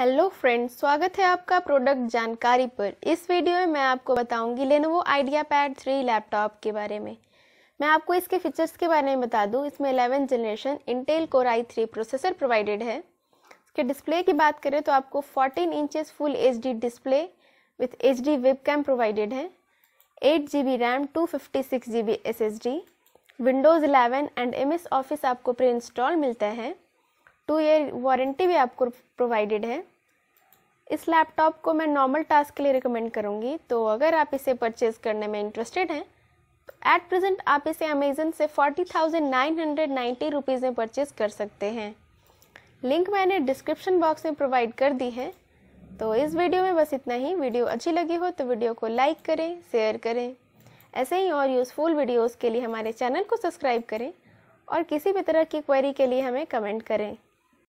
hello friends स्वागत है आपका प्रोडक्ट जानकारी पर इस वीडियो में मैं आपको बताऊंगी Lenovo IdeaPad three laptop के बारे में मैं आपको इसके फीचर्स के बारे में बता दूं इसमें eleven generation Intel Core I three processor provided है इसके डिस्प्ले की बात करें तो आपको fourteen inches full H display with H D webcam provided है eight G B RAM two fifty six G B S D Windows eleven and MS Office ऑफिस आपको प्री इंस्टॉल मिलता है टू ईयर वारंटी भी आपको provided है इस laptop को मैं नॉर्मल टास्क के लिए रिकमेंड करूँगी तो अगर आप इसे परचेज करने में इंटरेस्टेड हैं तो एट प्रेजेंट आप इसे अमेजन से forty thousand nine hundred ninety rupees में परचेज कर सकते हैं लिंक मैंने डिस्क्रिप्शन बॉक्स में प्रोवाइड कर दी है तो इस वीडियो में बस इतना ही वीडियो अच्छी लगी हो तो वीडियो को लाइक करें शेयर करें ऐसे ही और यूज़फुल वीडियोज़ के लिए हमारे चैनल को सब्सक्राइब करें और किसी भी तरह की क्वेरी के लिए हमें कमेंट करें